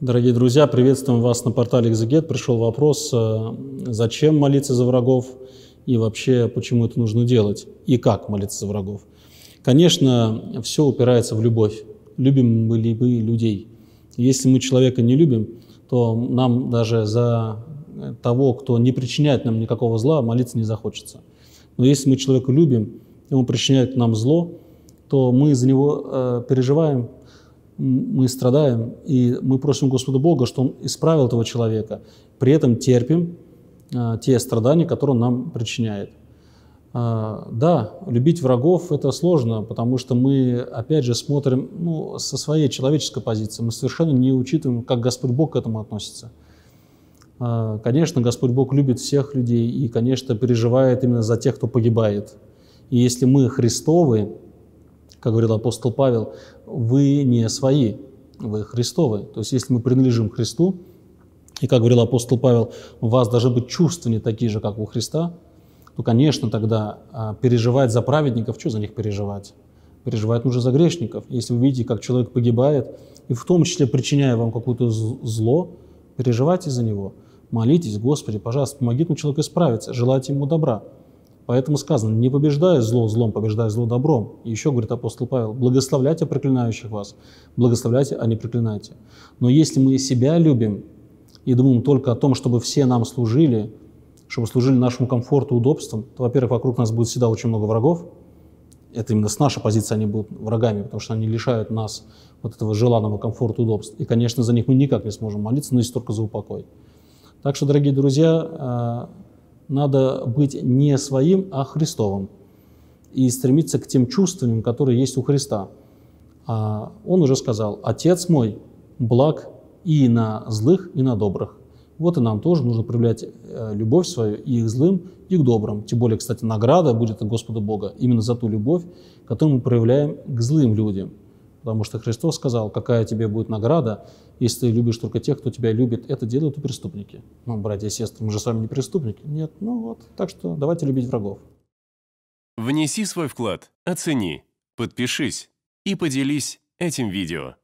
Дорогие друзья, приветствуем вас на портале «Экзегет». Пришел вопрос, э, зачем молиться за врагов и вообще почему это нужно делать, и как молиться за врагов. Конечно, все упирается в любовь. Любим мы ли мы людей? Если мы человека не любим, то нам даже за того, кто не причиняет нам никакого зла, молиться не захочется. Но если мы человека любим, и он причиняет нам зло, то мы за него э, переживаем, мы страдаем, и мы просим Господа Бога, что Он исправил этого человека, при этом терпим а, те страдания, которые Он нам причиняет. А, да, любить врагов – это сложно, потому что мы, опять же, смотрим ну, со своей человеческой позиции, мы совершенно не учитываем, как Господь Бог к этому относится. А, конечно, Господь Бог любит всех людей и, конечно, переживает именно за тех, кто погибает. И если мы христовы, как говорил апостол Павел, вы не свои, вы Христовы. То есть если мы принадлежим Христу, и, как говорил апостол Павел, у вас должны быть чувства не такие же, как у Христа, то, конечно, тогда а, переживать за праведников, что за них переживать? Переживать нужно за грешников. Если вы видите, как человек погибает, и в том числе причиняя вам какое-то зло, переживайте за него, молитесь, Господи, пожалуйста, помоги этому человеку исправиться, желайте ему добра. Поэтому сказано, не побеждая зло злом, побеждая зло добром. И еще говорит апостол Павел, благословляйте проклинающих вас, благословляйте, а не проклинайте. Но если мы себя любим и думаем только о том, чтобы все нам служили, чтобы служили нашему комфорту, удобствам, то, во-первых, вокруг нас будет всегда очень много врагов. Это именно с нашей позиции они будут врагами, потому что они лишают нас вот этого желанного комфорта, удобств. И, конечно, за них мы никак не сможем молиться, но если только за упокой. Так что, дорогие друзья, а, надо быть не своим, а Христовым и стремиться к тем чувствам, которые есть у Христа. А он уже сказал, «Отец мой благ и на злых, и на добрых». Вот и нам тоже нужно проявлять э, любовь свою и к злым, и к добрым. Тем более, кстати, награда будет от Господа Бога именно за ту любовь, которую мы проявляем к злым людям – Потому что Христос сказал, какая тебе будет награда, если ты любишь только тех, кто тебя любит. Это делают и преступники. Ну, братья и сестры, мы же с вами не преступники. Нет, ну вот. Так что давайте любить врагов. Внеси свой вклад, оцени, подпишись и поделись этим видео.